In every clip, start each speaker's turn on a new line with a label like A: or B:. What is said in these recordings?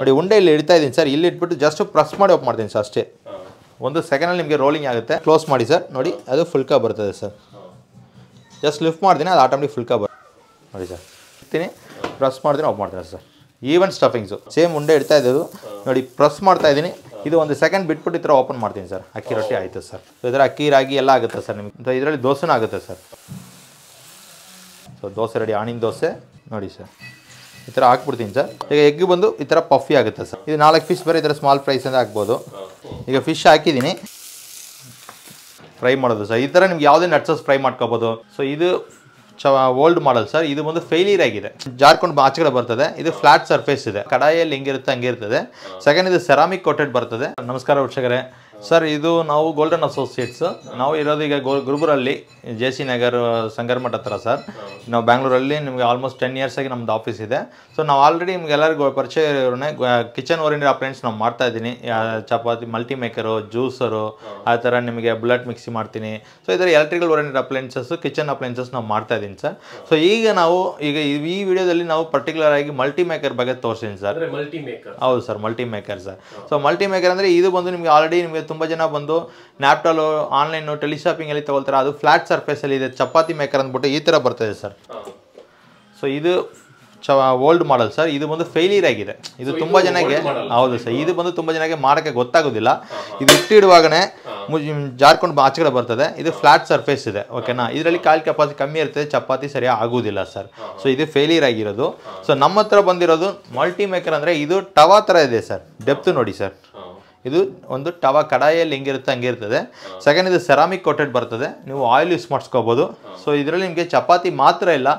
A: ನೋಡಿ ಉಂಡೆ ಇಲ್ಲಿ ಇಡ್ತಾ ಇದ್ದೀನಿ ಸರ್ ಇಲ್ಲಿ ಇಟ್ಬಿಟ್ಟು ಜಸ್ಟ್ ಪ್ರೆಸ್ ಮಾಡಿ ಓಪ್ ಮಾಡ್ತೀನಿ ಸರ್ ಅಷ್ಟೇ ಒಂದು ಸೆಕೆಂಡಲ್ಲಿ ನಿಮಗೆ ರೋಲಿಂಗ್ ಆಗುತ್ತೆ ಕ್ಲೋಸ್ ಮಾಡಿ ಸರ್ ನೋಡಿ ಅದು ಫುಲ್ಕಾ ಬರ್ತದೆ ಸರ್ ಜಸ್ಟ್ ಲಿಫ್ಟ್ ಮಾಡ್ತೀನಿ ಅದು ಆಟೋಮೆಟಿಕ್ ಫುಲ್ಕಾ ಬರ್ ನೋಡಿ ಸರ್ ಇರ್ತೀನಿ ಪ್ರೆಸ್ ಮಾಡ್ತೀನಿ ಆಫ್ ಮಾಡ್ತೀನಿ ಸರ್ ಈವನ್ ಸ್ಟಫಿಂಗ್ಸು ಸೇಮ್ ಉಂಡೆ ಇಡ್ತಾ ಇದ್ದು ನೋಡಿ ಪ್ರೆಸ್ ಮಾಡ್ತಾ ಇದ್ದೀನಿ ಇದು ಒಂದು ಸೆಕೆಂಡ್ ಬಿಟ್ಬಿಟ್ಟು ಈ ಥರ ಓಪನ್ ಮಾಡ್ತೀನಿ ಸರ್ ಅಕ್ಕಿ ರೊಟ್ಟಿ ಆಯಿತು ಸರ್ ಇದರ ಅಕ್ಕಿ ರಾಗಿ ಎಲ್ಲ ಆಗುತ್ತೆ ಸರ್ ನಿಮಗೆ ಇದರಲ್ಲಿ ದೋಸೆನೂ ಆಗುತ್ತೆ ಸರ್ ಸೊ ದೋಸೆ ರೆಡಿ ಆಣಿನ ದೋಸೆ ನೋಡಿ ಸರ್ ಈ ಥರ ಹಾಕ್ಬಿಡ್ತೀನಿ ಸರ್ ಈಗ ಎಗ್ ಬಂದು ಈ ಥರ ಪಫಿ ಆಗುತ್ತೆ ಸರ್ ಇದು ನಾಲ್ಕು ಫಿಶ್ ಬರೀ ಈ ಥರ ಸ್ಮಾಲ್ ಫ್ರೈಸ್ ಅಂತ ಹಾಕ್ಬೋದು ಈಗ ಫಿಶ್ ಹಾಕಿದ್ದೀನಿ ಫ್ರೈ ಮಾಡೋದು ಸರ್ ಈ ಥರ ನಿಮ್ಗೆ ಯಾವುದೇ ನಟ್ಸಸ್ ಫ್ರೈ ಮಾಡ್ಕೋಬೋದು ಸೊ ಇದು ಚ ಓಲ್ಡ್ ಮಾಡಲ್ ಸರ್ ಇದು ಒಂದು ಫೇಲಿಯರ್ ಆಗಿದೆ ಜಾರ್ಕೊಂಡು ಆಚೆಗಡೆ ಬರ್ತದೆ ಇದು ಫ್ಲಾಟ್ ಸರ್ಫೇಸ್ ಇದೆ ಕಡಾಯಲ್ಲಿ ಹೆಂಗಿರುತ್ತೆ ಹಂಗೆ ಇರ್ತದೆ ಸೆಕೆಂಡ್ ಇದು ಸೆರಾಮಿಕ್ ಕೋಟೆಡ್ ಬರ್ತದೆ ನಮಸ್ಕಾರ ವೃಕ್ಷಕರೇ ಸರ್ ಇದು ನಾವು ಗೋಲ್ಡನ್ ಅಸೋಸಿಯೇಟ್ಸ್ ನಾವು ಇರೋದು ಗೋ ಗುರುಬುರಲ್ಲಿ ಜೆ ಸಿ ನಗರ್ ಸಂಗರ್ಮಠ ಹತ್ರ ಸರ್ ನಾವು ಬ್ಯಾಂಗ್ಳೂರಲ್ಲಿ ನಿಮಗೆ ಆಲ್ಮೋಸ್ಟ್ ಟೆನ್ ಆಗಿ ನಮ್ಮದು ಆಫೀಸ್ ಇದೆ ಸೊ ನಾವು ಆಲ್ರೆಡಿ ನಿಮ್ಗೆ ಎಲ್ಲರಿಗೂ ಪರಿಚಯ ಇರೋನೇ ಕಿಚನ್ ಓರಿಯಂಟೆಡ್ ಅಪ್ಲೈನ್ಸ್ ನಾವು ಮಾಡ್ತಾ ಇದ್ದೀನಿ ಚಪಾತಿ ಮಲ್ಟಿ ಮೇಕರು ಜ್ಯೂಸರು ಆ ಥರ ನಿಮಗೆ ಬುಲೆಟ್ ಮಿಕ್ಸಿ ಮಾಡ್ತೀನಿ ಸೊ ಇದರ electrical oriented appliances kitchen appliances ನಾವು ಮಾಡ್ತಾ ಇದ್ದೀನಿ ಸರ್ ಸೊ ಈಗ ನಾವು ಈಗ ಈ ವಿಡಿಯೋದಲ್ಲಿ ನಾವು ಪರ್ಟಿಕ್ಯುಲರ್ ಆಗಿ ಮಲ್ಟಿ ಮೇಕರ್ ಬಗ್ಗೆ ತೋರಿಸ್ತೀನಿ ಸರ್ ಹೌದು sir multi maker sir so multi maker ಅಂದರೆ ಇದು ಬಂದು ನಿಮಗೆ ಆಲ್ರೆಡಿ ನಿಮಗೆ ತುಂಬ ಜನ ಬಂದು ನ್ಯಾಪ್ಟಾಲು ಆನ್ಲೈನು ಟೆಲಿ ಅಲ್ಲಿ ತಗೊಳ್ತಾರೆ ಅದು ಫ್ಲ್ಯಾಟ್ ಸರ್ಫೇಸಲ್ಲಿ ಇದೆ ಚಪಾತಿ ಮೇಕರ್ ಅಂದ್ಬಿಟ್ಟು ಈ ಥರ ಬರ್ತದೆ ಸರ್ ಸೊ ಇದು ಚ ಓಲ್ಡ್ ಮಾಡಲ್ ಸರ್ ಇದು ಬಂದು ಫೇಲಿಯರ್ ಆಗಿದೆ ಇದು ತುಂಬ ಜನಕ್ಕೆ ಹೌದು ಸರ್ ಇದು ಬಂದು ತುಂಬ ಜನಕ್ಕೆ ಮಾಡೋಕ್ಕೆ ಗೊತ್ತಾಗೋದಿಲ್ಲ ಇದು ಇಟ್ಟಿಡುವಾಗನೇ ಜಾರ್ಕೊಂಡು ಆಚೆ ಬರ್ತದೆ ಇದು ಫ್ಲಾಟ್ ಸರ್ಫೇಸ್ ಇದೆ ಓಕೆನಾ ಇದರಲ್ಲಿ ಕಾಲ್ ಕೆಪಾಸಿಟಿ ಕಮ್ಮಿ ಇರ್ತದೆ ಚಪಾತಿ ಸರಿಯಾಗಿ ಆಗೋದಿಲ್ಲ ಸರ್ ಸೊ ಇದು ಫೇಲಿಯರ್ ಆಗಿರೋದು ಸೊ ನಮ್ಮ ಹತ್ರ ಬಂದಿರೋದು ಮಲ್ಟಿ ಮೇಕರ್ ಅಂದರೆ ಇದು ಟವಾ ಥರ ಇದೆ ಸರ್ ಡೆಪ್ತ್ ನೋಡಿ ಸರ್ ಇದು ಒಂದು ಟವ ಕಡಾಯಲ್ಲಿ ಹೆಂಗಿರುತ್ತೆ ಇರ್ತದೆ ಸೆಕೆಂಡ್ ಇದು ಸೆರಾಮಿಕ್ ಕೋಟೆಡ್ ಬರ್ತದೆ ನೀವು ಆಯಿಲ್ ಯೂಸ್ ಮಾಡಿಸ್ಕೋಬೋದು ಸೊ ಇದರಲ್ಲಿ ನಿಮಗೆ ಚಪಾತಿ ಮಾತ್ರ ಇಲ್ಲ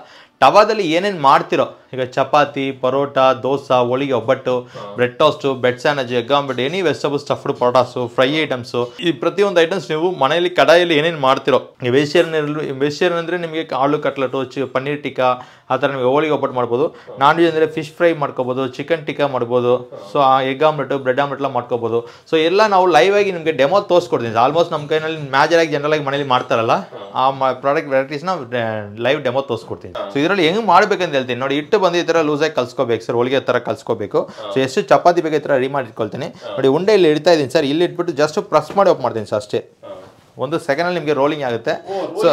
A: ಟವಾದಲ್ಲಿ ಏನೇನು ಮಾಡ್ತಿರೋ ಈಗ ಚಪಾತಿ ಪರೋಟ ದೋಸೆ ಹೋಳಿಗೆ ಒಬ್ಬಟ್ಟು bread toast bread sandwich egg omelette any vegetable stuffed parathas fry items ಈ ಪ್ರತಿಯೊಂದು ಐಟಮ್ಸ್ ನೀವು ಮನೆಯಲ್ಲಿ ಕಡಾಯಲ್ಲಿ ಏನೇನು ಮಾಡ್ತಿರೋ ವೆಜಿಟೇರಿಯನ್ ಇರಲಿ ವೆಜಿಟೇರಿಯನ್ ಅಂದರೆ ನಿಮಗೆ ಆಳು ಕಟ್ಲಟ್ ಚಿ ಪನ್ನೀರ್ ಟಿಕ್ಕಾ ಆ ಥರ ನಿಮಗೆ ಹೋಳಿಗೆ ಒಬ್ಬಟ್ಟು ಮಾಡ್ಬೋದು ನಾನ್ ವೆಜ್ ಅಂದರೆ ಫಿಶ್ ಫ್ರೈ ಮಾಡ್ಕೋಬೋದು ಚಿಕನ್ ಟಿಕ್ಕಾ ಮಾಡ್ಬೋದು ಸೊ ಆ ಎಗ್ ಆಮ್ಲೆಟ್ ಬ್ರೆಡ್ ಎಲ್ಲ ಮಾಡ್ಕೋಬೋದು ಸೊ ಎಲ್ಲ ನಾವು ಲೈವ್ ಆಗಿ ನಿಮಗೆ ಡೆಮೋ ತೋರಿಸ್ಕೊಡ್ತೀನಿ ಆಲ್ಮೋಸ್ಟ್ ನಮ್ಮ ಕೈನಲ್ಲಿ ಮ್ಯಾಜರಾಗಿ ಆಗಿ ಜನರಲ್ ಆಗಿ ಮನೇಲಿ ಮಾಡ್ತಾರಲ್ಲ ಆ ಪ್ರಾಡಕ್ಟ್ ವೆರೈಟೀಸ್ನ ಲೈವ್ ಡೆಮೋ ತೋರಿಸ್ಕೊಡ್ತೀನಿ ಸೊ ಇದರಲ್ಲಿ ಹೆಂಗೆ ಮಾಡ್ಬೇಕಂತ ಹೇಳ್ತೀನಿ ನೋಡಿ ಇಟ್ಟು ಬಂದು ಈ ಥರ ಲೂಸಾಗಿ ಕಲ್ಸ್ಕೋಬೇಕು ಸರ್ ಹೋಳಿಗೆ ಥರ ಕಲ್ಸ್ಕೋಬೇಕು ಸೊ ಎಷ್ಟು ಚಪಾತಿ ಬೇಕು ಈ ರೆಡಿ ಮಾಡಿ ಇಟ್ಕೊಳ್ತೀನಿ ನೋಡಿ ಉಂಡೆ ಇಲ್ಲಿ ಇಡ್ತಾ ಇದ್ದೀನಿ ಸರ್ ಇಲ್ಲಿ ಇಟ್ಬಿಟ್ಟು ಜಸ್ಟ್ ಪ್ರೆಸ್ ಮಾಡಿ ಆಫ್ ಮಾಡ್ತೀನಿ ಸರ್ ಅಷ್ಟೇ ಒಂದು ಸೆಕೆಂಡ್ ಅಲ್ಲಿ ನಿಮಗೆ ರೋಲಿಂಗ್ ಆಗುತ್ತೆ ಸೊ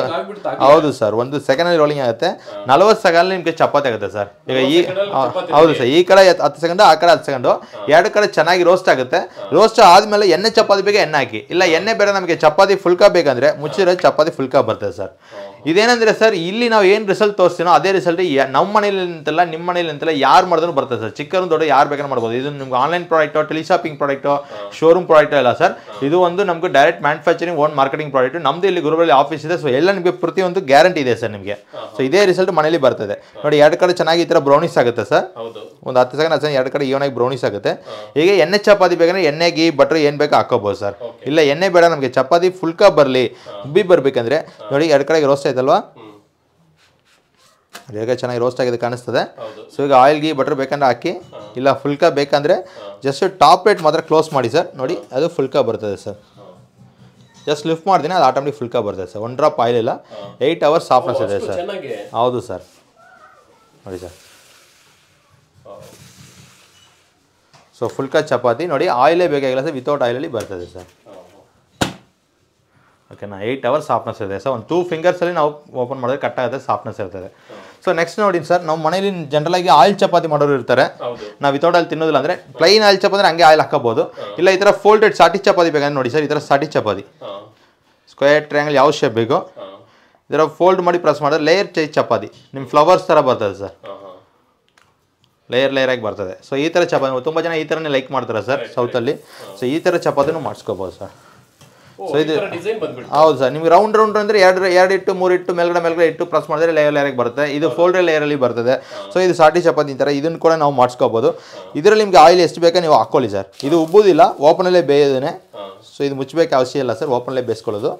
A: ಹೌದು ಸರ್ ಒಂದು ಸೆಕೆಂಡ್ ಅಲ್ಲಿ ರೋಲಿಂಗ್ ಆಗುತ್ತೆ ನಲವತ್ತು ಅಲ್ಲಿ ನಿಮಗೆ ಚಪಾತಿ ಆಗುತ್ತೆ ಸರ್ ಈಗ ಈ ಹೌದು ಸರ್ ಈ ಕಡೆ ಹತ್ತು ಸೆಕೆಂಡು ಆ ಕಡೆ ಹತ್ತು ಸೆಕೆಂಡು ಎರಡು ಕಡೆ ಚೆನ್ನಾಗಿ ರೋಸ್ಟ್ ಆಗುತ್ತೆ ರೋಸ್ಟ್ ಆದ್ಮೇಲೆ ಎಣ್ಣೆ ಚಪಾತಿ ಬೇಗ ಎಣ್ಣೆ ಹಾಕಿ ಇಲ್ಲ ಎಣ್ಣೆ ಬೇರೆ ನಮಗೆ ಚಪಾತಿ ಫುಲ್ಕಾ ಬೇಕಂದ್ರೆ ಮುಚ್ಚಿದ್ರೆ ಚಪಾತಿ ಫುಲ್ಕಾ ಬರ್ತದೆ ಸರ್ ಇದೇನಂದ್ರೆ ಸರ್ ಇಲ್ಲಿ ನಾವು ಏನು ರಿಸಲ್ಟ್ ತೋರಿಸ್ತೀನೋ ಅದೇ ರಿಸಲ್ಟ್ ನಮ್ಮ ಮನೇಲಿ ಅಂತಲ್ಲ ನಿಮ್ಮ ಮನೇಲಿ ಅಂತಲ್ಲ ಯಾರು ಮಾಡಿದ್ರು ಬರ್ತದೆ ಸರ್ ಚಿಕ್ಕರು ದೊಡ್ಡ ಯಾರು ಬೇಕಾದ್ರೆ ಮಾಡ್ಬೋದು ಇದು ನಿಮ್ಗೆ ಆನ್ಲೈನ್ ಪ್ರಾಡಕ್ಟೋ ಟೆಲಿ ಶಾಪಿಂಗ್ ಪ್ರಾಡಕ್ಟೋ ಶೋರೂಮ್ ಪ್ರಾಡಕ್ಟೋ ಇಲ್ಲ ಸರ್ ಇದು ಒಂದು ನಮಗೆ direct manufacturing own marketing product ನಮ್ದು ಇಲ್ಲಿ ಗುರುಬಳ್ಳಿ ಆಫೀಸ್ ಇದೆ ಸೊ ಎಲ್ಲ ನಿಮಗೆ ಪ್ರತಿಯೊಂದು ಗ್ಯಾರಂಟಿ ಇದೆ ಸರ್ ನಿಮಗೆ ಸೊ ಇದೇ ರಿಸಲ್ಟ್ ಮನೇಲಿ ಬರ್ತದೆ ನೋಡಿ ಎರಡು ಕಡೆ ಚೆನ್ನಾಗಿ ಈ ಥರ ಬ್ರೌನೀಸ್ ಆಗುತ್ತೆ ಸರ್ ಒಂದು ಹತ್ತು ಸೆಕೆಂಡ್ ಹತ್ತು ಎರಡು ಕಡೆ ಇವನಾಗಿ ಬ್ರೌನೀಸ್ ಆಗುತ್ತೆ ಈಗ ಎಣ್ಣೆ ಚಪಾತಿ ಬೇಕಂದ್ರೆ ಎಣ್ಣೆ ಗಿ ಬಟ್ರ್ ಏನು ಬೇಕು ಹಾಕೋಬೋದು ಸರ್ ಇಲ್ಲ ಎಣ್ಣೆ ಬೇಡ ನಮಗೆ ಚಪಾತಿ ಫುಲ್ಕ ಬರಲಿ ಉಬ್ಬಿ ಬರಬೇಕಂದ್ರೆ ನೋಡಿ ಎರಡು ಕಡೆಗೆ ರೋಸ್ ಅಲ್ವಾ ಅದು ಹೇಗೆ ಚೆನ್ನಾಗಿ ರೋಸ್ಟ್ ಆಗಿದೆ ಕಾಣಿಸ್ತದೆ ಸೊ ಈಗ ಆಯಿಲ್ ಗೀ ಬಟರ್ ಬೇಕಂದ್ರೆ ಹಾಕಿ ಇಲ್ಲ ಫುಲ್ಕ ಬೇಕಂದ್ರೆ ಜಸ್ಟ್ ಟಾಪ್ ಪ್ಲೇಟ್ ಮಾತ್ರ ಕ್ಲೋಸ್ ಮಾಡಿ ಸರ್ ನೋಡಿ ಅದು ಫುಲ್ಕ ಬರ್ತದೆ ಸರ್ ಜಸ್ಟ್ ಲಿಫ್ಟ್ ಮಾಡ್ತೀನಿ ಅದು ಆಟೋಮೆಟಿಕ್ ಫುಲ್ಕ ಬರ್ತದೆ ಸರ್ ಒನ್ ಡ್ರಾಪ್ ಆಯಿಲ್ ಇಲ್ಲ ಏಯ್ಟ್ ಅವರ್ಸ್ ಸಾಫ್ಟ್ನೆಸ್ ಇದೆ ಸರ್ ಹೌದು ಸರ್ ನೋಡಿ ಸರ್ ಸೊ ಫುಲ್ಕ ಚಪಾತಿ ನೋಡಿ ಆಯಿಲೇ ಬೇಕಾಗಿಲ್ಲ ಸರ್ ವಿತೌಟ್ ಆಯಿಲಲ್ಲಿ ಬರ್ತದೆ ಸರ್ ಓಕೆನಾ ಏಯ್ಟ್ ಅವರ್ಸ್ ಸಾಫ್ಟ್ನೆಸ್ ಇದೆ ಸೊ ಒಂದು ಟೂ ಫಿಂಗರ್ಸಲ್ಲಿ ನಾವು ಓಪನ್ ಮಾಡಿದ್ರೆ ಕಟ್ ಆಗುತ್ತೆ ಸಾಫ್ಟ್ನೆಸ್ ಇರ್ತದೆ ಸೊ ನೆಕ್ಸ್ಟ್ ನೋಡಿ ಸರ್ ನಾವು ಮನೇಲಿ ಆಗಿ ಆಯಿಲ್ ಚಪಾತಿ ಮಾಡೋರು ಇರ್ತಾರೆ ನಾವು ವಿಥೌಟ್ ಆಯಿಲ್ ತಿನ್ನೋದಿಲ್ಲ ಅಂದರೆ ಪ್ಲೈನ್ ಆಯಿಲ್ ಚಪಾತಿ ಹಂಗೆ ಆಯಿಲ್ ಹಾಕಬಹುದು ಇಲ್ಲ ಈ ಥರ ಫೋಲ್ಡೆಡ್ ಸಾಟಿ ಚಪಾತಿ ಬೇಕಂದ್ರೆ ನೋಡಿ ಸರ್ ಈ ಥರ ಸಾಟಿ ಚಪಾತಿ ಸ್ಕ್ವೇರ್ ಟ್ರಯಾಂಗಲ್ ಯಾವ ಶೇಪ್ ಬೇಕು ಈ ಫೋಲ್ಡ್ ಮಾಡಿ ಪ್ರೆಸ್ ಮಾಡಿದ್ರೆ ಲೇಯರ್ ಚೈ ಚಪಾತಿ ನಿಮ್ಮ ಫ್ಲವರ್ಸ್ ಥರ ಬರ್ತದೆ ಸರ್ ಲೇಯರ್ ಲೇಯರ್ ಆಗಿ ಬರ್ತದೆ ಸೊ ಈ ಥರ ಚಪಾತಿ ತುಂಬ ಜನ ಈ ಥರನೇ ಲೈಕ್ ಮಾಡ್ತಾರೆ ಸರ್ ಸೌತಲ್ಲಿ ಸೊ ಈ ಥರ ಚಪಾತಿನೂ ಮಾಡಿಸ್ಕೋಬೋದು ಸರ್ ಸೊ ಇದು ಹೌದು ಸರ್ ನಿಮ್ಗೆ ರೌಂಡ್ ರೌಂಡ್ ಅಂದರೆ ಎರಡು ಎರಡು ಇಟ್ಟು ಮೂರು ಇಟ್ಟು ಮೇಲ್ಗಡೆ ಮೇಲ್ಗಡೆ ಇಟ್ಟು ಪ್ರೆಸ್ ಮಾಡಿದ್ರೆ ಲೇಯರ್ ಲೇಯರ್ಗೆ ಬರುತ್ತೆ ಇದು ಲೇಯರ್ ಅಲ್ಲಿ ಬರ್ತದೆ ಸೊ ಇದು ಸಾಟಿ ಚಪಾತಿ ಥರ ಇದನ್ನು ಕೂಡ ನಾವು ಮಾಡಿಸ್ಕೋಬೋದು ಇದರಲ್ಲಿ ನಿಮಗೆ ಆಯಿಲ್ ಎಷ್ಟು ಬೇಕೋ ನೀವು ಹಾಕ್ಕೊಳ್ಳಿ ಸರ್ ಇದು ಉಬ್ಬೋದಿಲ್ಲ ಓಪನಲ್ಲೇ ಬೇಯೋದೇ ಸೊ ಇದು ಮುಚ್ಚಬೇಕು ಅವಶ್ಯ ಇಲ್ಲ ಸರ್ ಅಲ್ಲೇ ಬೇಯಿಸ್ಕೊಳ್ಳೋದು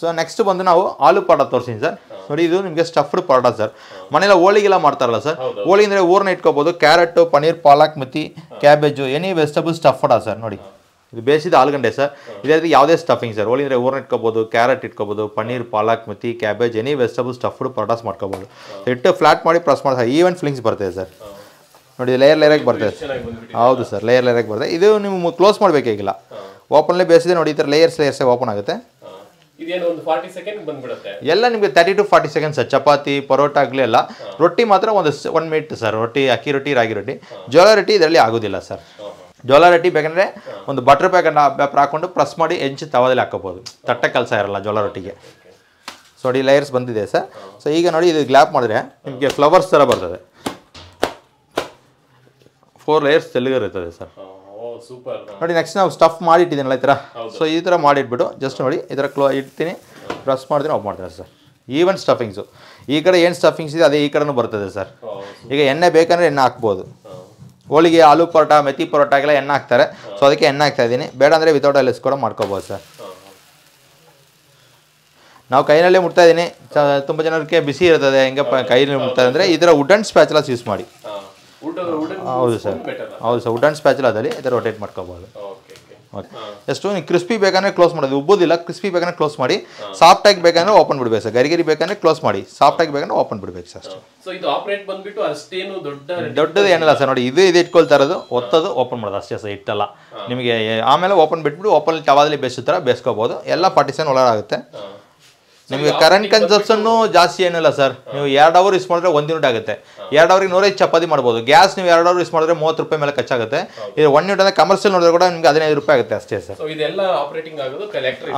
A: ಸೊ ನೆಕ್ಸ್ಟ್ ಬಂದು ನಾವು ಆಲೂ ಪಾಡ ತೋರಿಸ್ತೀನಿ ಸರ್ ನೋಡಿ ಇದು ನಿಮಗೆ ಸ್ಟಫ್ಡ್ ಪಾಡ ಸರ್ ಮನೆಯಲ್ಲ ಹೋಳಿಗೆಲ್ಲ ಮಾಡ್ತಾರಲ್ಲ ಸರ್ ಹೋಳಿ ಅಂದರೆ ಊರನ್ನ ಇಟ್ಕೋಬೋದು ಕ್ಯಾರೆಟು ಪನ್ನೀರ್ ಪಾಲಕ್ ಮತ್ತಿ cabbage any vegetable stuffed sir ನೋಡಿ ಇದು ಬೇಯಿಸಿದ ಆಲೂಗಡ್ಡೆ ಸರ್ ಇದಾದ್ರೆ ಯಾವುದೇ ಸ್ಟಫಿಂಗ್ ಸರ್ ಒಳ್ಳೆ ಅಂದರೆ ಊರ್ನ ಇಟ್ಕೋಬೋದು ಕ್ಯಾರೆಟ್ ಇಟ್ಕೋಬೋದು ಪನ್ನೀರ್ ಪಾಲಕ್ ಮತ್ತಿ cabbage any vegetable stuffed parathas ಮಾಡ್ಕೋಬೋದು ಇಟ್ಟು ಫ್ಲಾಟ್ ಮಾಡಿ ಪ್ರೆಸ್ ಸರ್ ಈವನ್ ಫ್ಲಿಂಗ್ಸ್ ಬರ್ತದೆ ಸರ್ ನೋಡಿ ಲೇಯರ್ ಲೇಯರಾಗಿ ಬರ್ತದೆ ಹೌದು ಸರ್ ಲೇಯರ್ ಲೇಯರಾಗಿ ಬರ್ತದೆ ಇದು ನೀವು ಕ್ಲೋಸ್ ಮಾಡಬೇಕಾಗಿಲ್ಲ ಓಪನ್ಲೇ ಬೇಯಿಸಿದೆ ನೋಡಿ ಈ ಥರ ಲೇಯರ್ಸ್ ಲೇಯರ್ಸೇ ಓಪನ್ ಆಗುತ್ತೆ ಎಲ್ಲ ನಿಮಗೆ thirty to forty seconds sir chapati paratha ಆಗಲಿ ಎಲ್ಲ ರೊಟ್ಟಿ ಮಾತ್ರ ಒಂದು ಒನ್ ಮಿನಿಟ್ ಸರ್ ರೊಟ್ಟಿ ಅಕ್ಕಿ ರೊಟ್ಟಿ ರಾಗಿ ರೊಟ್ಟಿ ಜೋಳ ರೊಟ್ಟಿ ಇದರಲ್ಲಿ ಆಗೋದಿಲ್ಲ ಸರ್ ಜೋಲಾರ್ ರೊಟ್ಟಿ ಬೇಕಂದರೆ ಒಂದು ಬಟರ್ ಪ್ಯಾಕನ್ನು ಪೇಪರ್ ಹಾಕ್ಕೊಂಡು ಪ್ರೆಸ್ ಮಾಡಿ ಹೆಂಚಿ ತವದಲ್ಲಿ ಹಾಕೋಬೋದು ತಟ್ಟೆ ಕೆಲಸ ಇರಲ್ಲ ಜೋಲಾರ್ ರೊಟ್ಟಿಗೆ ಸೊ ನೋಡಿ ಲೇಯರ್ಸ್ ಬಂದಿದೆ ಸರ್ ಸೊ ಈಗ ನೋಡಿ ಇದು ಗ್ಲಾಪ್ ಮಾಡಿದ್ರೆ ನಿಮಗೆ ಫ್ಲವರ್ಸ್ ಥರ ಬರ್ತದೆ ಫೋರ್ ಲೇಯರ್ಸ್ ತೆಲುಗರ್ ಇರ್ತದೆ ಸರ್ ನೋಡಿ ನೆಕ್ಸ್ಟ್ ನಾವು ಸ್ಟಫ್ ಮಾಡಿಟ್ಟಿದ್ದೀನಲ್ಲ ಈ ಥರ ಸೊ ಈ ಥರ ಮಾಡಿಟ್ಬಿಟ್ಟು ಜಸ್ಟ್ ನೋಡಿ ಈ ಥರ ಕ್ಲೋ ಇಡ್ತೀನಿ ಪ್ರೆಸ್ ಮಾಡ್ತೀನಿ ಆಫ್ ಮಾಡ್ತೀನಿ ಸರ್ ಈವನ್ ಸ್ಟಫಿಂಗ್ಸು ಈ ಕಡೆ ಏನು ಸ್ಟಫಿಂಗ್ಸ್ ಇದೆ ಅದೇ ಈ ಕಡೆನೂ ಬರ್ತದೆ ಸರ್ ಈಗ ಎಣ್ಣೆ ಬೇಕಂದರೆ ಎಣ್ಣೆ ಹಾಕ್ಬೋದು ಹೋಳಿಗೆ ಆಲೂ ಪರೋಟ ಮೆತ್ತಿ ಪರೋಟ ಎಲ್ಲ ಎಣ್ಣೆ ಹಾಕ್ತಾರೆ ಸೊ ಅದಕ್ಕೆ ಎಣ್ಣೆ ಹಾಕ್ತಾ ಇದ್ದೀನಿ ಬೇಡ ಅಂದರೆ ವಿತೌಟ್ ಅಲ್ಲಿಸ್ ಕೂಡ ಮಾಡ್ಕೋಬೋದು ಸರ್ ನಾವು ಕೈನಲ್ಲೇ ಮುಟ್ತಾ ಇದ್ದೀನಿ ತುಂಬ ಜನರಿಗೆ ಬಿಸಿ ಇರ್ತದೆ ಹೆಂಗೆ ಕೈನಲ್ಲಿ ಮುಟ್ತಾ ಅಂದರೆ ಈ ಥರ ವುಡನ್ ಸ್ಪ್ಯಾಚುಲಾಸ್ ಯೂಸ್ ಮಾಡಿ ಹೌದು ಸರ್ ಹೌದು ಸರ್ ವುಡನ್ ಸ್ಪ್ಯಾಚುಲಾದಲ್ಲಿ ಈ ಥರ ರೊಟೇಟ್ ಮಾಡ್ಕೋಬೋದು ಎಷ್ಟು ನೀವು ಕ್ರಿಸ್ಪಿ ಬೇಕಾದ್ರೆ ಕ್ಲೋಸ್ ಮಾಡೋದು ಉಬ್ಬೋದಿಲ್ಲ ಕ್ರಿಸ್ಪಿ ಬೇಕಾದ್ರೆ ಕ್ಲೋಸ್ ಮಾಡಿ ಸಾಫ್ಟ್ ಆಗಿ ಬೇಕಾದ್ರೆ ಓಪನ್ ಬಿಡಬೇಕು ಸರ್ ಗರಿಗರಿ ಬೇಕಾದ್ರೆ ಕ್ಲೋಸ್ ಮಾಡಿ ಸಾಫ್ಟ್ ಆಗಿ ಬೇಕಂದ್ರೆ ಓಪನ್ ಬಿಡ್ಬೇಕು ಸರ್ ಅಷ್ಟೇ ದೊಡ್ಡದು ಏನಿಲ್ಲ ಸರ್ ನೋಡಿ ಇದು ಇದು ಇಟ್ಕೊಳ್ತಾ ಇರೋದು ಒತ್ತದು ಓಪನ್ ಮಾಡೋದು ಅಷ್ಟೇ ಸರ್ ಇಟ್ಟಲ್ಲ ನಿಮಗೆ ಆಮೇಲೆ ಓಪನ್ ಬಿಟ್ಬಿಟ್ಟು ಓಪನ್ ಟವಾದಲ್ಲಿ ಬೇಯಿಸೋ ಥರ ಎಲ್ಲ ಪಾರ್ಟಿಸನ್ ಒಳಗಾಗುತ್ತೆ ನಿಮಗೆ ಕರೆಂಟ್ ಕನ್ಸಪ್ಷನ್ನು ಜಾಸ್ತಿ ಏನಿಲ್ಲ ಸರ್ ನೀವು ಎರಡು ಅವರ್ ಯೂಸ್ ಮಾಡಿದ್ರೆ ಒಂದು ಯೂನಿಟ್ ಆಗುತ್ತೆ ಎರಡು ಅವರಿಗೆ ನೂರೈದು ಚಪಾತಿ ಮಾಡ್ಬೋದು ಗ್ಯಾಸ್ ನೀವು ಎರಡು ಅವರ್ ಯೂಸ್ ಮಾಡಿದ್ರೆ ಮೂವತ್ತು ರೂಪಾಯಿ ಮೇಲೆ ಖರ್ಚಾಗುತ್ತೆ ಇದು ಒನ್ ಯೂನಿಟ್ ಅಂದರೆ ಕಮರ್ಷಿಯಲ್ ನೋಡಿದ್ರೆ ಕೂಡ ನಿಮಗೆ ಹದಿನೈದು ರೂಪಾಯಿ ಆಗುತ್ತೆ ಅಷ್ಟೇ ಸರ್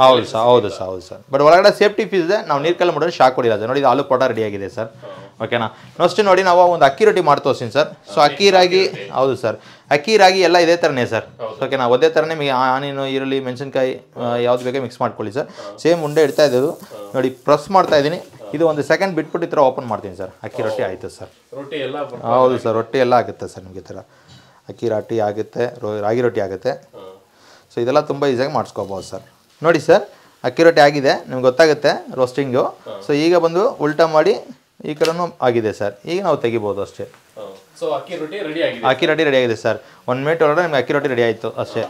A: ಹೌದು ಸರ್ ಹೌದು ಸರ್ ಹೌದು ಸರ್ ಬಟ್ ಒಳಗಡೆ ಸೇಫ್ಟಿ ಫೀಸ್ ಇದೆ ನಾವು ನೀರು ಕಲ್ಲು ಮಾಡಿದ್ರೆ ಶಾಕ್ ಹೊಡಿಲ್ಲ ಸರ್ ನೋಡಿ ಇದು ಆಲೂ ಪೌಡರ್ ರೆಡಿ ಆಗಿದೆ ಸರ್ ಓಕೆನಾ ನೆಕ್ಸ್ಟ್ ನೋಡಿ ನಾವು ಒಂದು ಅಕ್ಕಿ ರೊಟ್ಟಿ ಮಾಡಿ ತೋರಿಸ್ತೀನಿ ಸರ್ ಸೊ ಅಕ್ಕಿ ರಾಗಿ ಹೌದು ಸರ್ ಅಕ್ಕಿ ರಾಗಿ ಎಲ್ಲ ಇದೇ ಥರನೇ ಸರ್ ಓಕೆನಾ ಒದೇ ಥರನೇ ಆನಿನ ಈರುಳ್ಳಿ ಮೆಣಸಿನ್ಕಾಯಿ ಯಾವ್ದು ಬೇಕೋ ಮಿಕ್ಸ್ ಮಾಡ್ಕೊಳ್ಳಿ ಸರ್ ಸೇಮ್ ಉಂಡೆ ಇಡ್ತಾ ಇದ್ದು ನೋಡಿ ಪ್ರೆಸ್ ಮಾಡ್ತಾ ಇದ್ದೀನಿ ಇದು ಒಂದು ಸೆಕೆಂಡ್ ಬಿಟ್ಬಿಟ್ಟು ಈ ಥರ ಓಪನ್ ಮಾಡ್ತೀನಿ ಸರ್ ಅಕ್ಕಿ ರೊಟ್ಟಿ ಆಯಿತು ಸರ್ ರೊಟ್ಟಿ ಎಲ್ಲ ಹೌದು ಸರ್ ರೊಟ್ಟಿ ಎಲ್ಲ ಆಗುತ್ತೆ ಸರ್ ನಿಮಗೆ ಥರ ಅಕ್ಕಿ ರೊಟ್ಟಿ ಆಗುತ್ತೆ ರಾಗಿ ರೊಟ್ಟಿ ಆಗುತ್ತೆ ಸೊ ಇದೆಲ್ಲ ತುಂಬ ಈಸಿಯಾಗಿ ಮಾಡಿಸ್ಕೋಬೋದು ಸರ್ ನೋಡಿ ಸರ್ ಅಕ್ಕಿ ರೊಟ್ಟಿ ಆಗಿದೆ ನಿಮ್ಗೆ ಗೊತ್ತಾಗುತ್ತೆ ರೋಸ್ಟಿಂಗು ಸೊ ಈಗ ಬಂದು ಉಲ್ಟಾ ಮಾಡಿ ಈ ಕಡೆನೂ ಆಗಿದೆ ಸರ್ ಈಗ ನಾವು ತೆಗಿಬೋದು ಅಷ್ಟೇ ಅಕ್ಕಿ ರೊಟ್ಟಿ ರೆಡಿ ಆಗಿದೆ ಸರ್ ಒಂದು ಮಿನಿಟ್ ಒಳಗಡೆ ನಿಮ್ಗೆ ಅಕ್ಕಿ ರೊಟ್ಟಿ ರೆಡಿ ಆಯಿತು ಅಷ್ಟೇ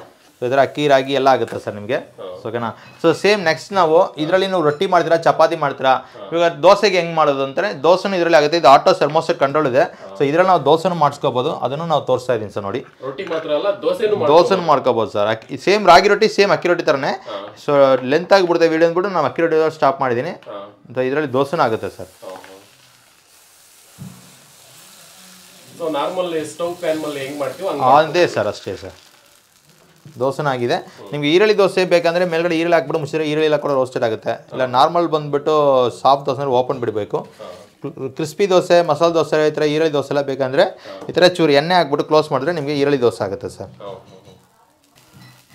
A: ಇದರ ಅಕ್ಕಿ ರಾಗಿ ಎಲ್ಲ ಆಗುತ್ತೆ ಸರ್ ನಿಮಗೆ ಓಕೆನಾ ಸೊ ಸೇಮ್ ನೆಕ್ಸ್ಟ್ ನಾವು ಇದರಲ್ಲಿ ನೀವು ರೊಟ್ಟಿ ಮಾಡ್ತೀರಾ ಚಪಾತಿ ಮಾಡ್ತೀರಾ ಇವಾಗ ದೋಸೆಗೆ ಹೆಂಗೆ ಮಾಡೋದು ಅಂತಾರೆ ದೋಸೆನೂ ಇದರಲ್ಲಿ ಆಗುತ್ತೆ ಇದು ಆಟೋ ಸೆರ್ಮೋಸ್ಟಿಕ್ ಕಂಟ್ರೋಲ್ ಇದೆ ಸೊ ಇದರಲ್ಲಿ ನಾವು ದೋಸೆನೂ ಮಾಡಿಸ್ಕೋಬೋದು ಅದನ್ನು ನಾವು ತೋರಿಸ್ತಾ ಇದ್ದೀನಿ ಸರ್ ನೋಡಿ ದೋಸೆನೂ ಮಾಡ್ಕೋಬೋದು ಸರ್ ಅಕ್ಕಿ ಸೇಮ್ ರಾಗಿ ರೊಟ್ಟಿ ಸೇಮ್ ಅಕ್ಕಿ ರೊಟ್ಟಿ ಥರನೇ ಸೊ ಲೆಂತ್ ಆಗಿಬಿಡುತ್ತೆ ವೀಡಿಯೋ ಅಂದ್ಬಿಟ್ಟು ನಾವು ಅಕ್ಕಿ ರೊಟ್ಟಿ ಸ್ಟಾಪ್ ಮಾಡಿದ್ದೀನಿ ಇದರಲ್ಲಿ ದೋಸೆನೂ ಆಗುತ್ತೆ ಸರ್ ಅದೇ ಸರ್ ಅಷ್ಟೇ ಸರ್ ದೋಸೆನೇ ಆಗಿದೆ ನಿಮ್ಗೆ ಈರುಳ್ಳಿ ದೋಸೆ ಬೇಕಂದರೆ ಮೇಲ್ಗಡೆ ಈರುಳ್ಳಿ ಹಾಕ್ಬಿಟ್ಟು ಮುಚ್ಚಿದ್ರೆ ಈರುಳ್ಳಿ ಎಲ್ಲ ಕೂಡ ರೋಸ್ಟೆಡ್ ಆಗುತ್ತೆ ಇಲ್ಲ ನಾರ್ಮಲ್ ಬಂದುಬಿಟ್ಟು ಸಾಫ್ಟ್ ದೋಸೆ ಓಪನ್ ಬಿಡಬೇಕು ಕ್ರಿಸ್ಪಿ ದೋಸೆ ಮಸಾಲೆ ದೋಸೆ ಈ ಥರ ಈರುಳ್ಳಿ ದೋಸೆ ಎಲ್ಲ ಬೇಕಂದರೆ ಈ ಥರ ಚೂರು ಎಣ್ಣೆ ಹಾಕ್ಬಿಟ್ಟು ಕ್ಲೋಸ್ ಮಾಡಿದ್ರೆ ನಿಮಗೆ ಈರುಳ್ಳಿ ದೋಸೆ ಆಗುತ್ತೆ ಸರ್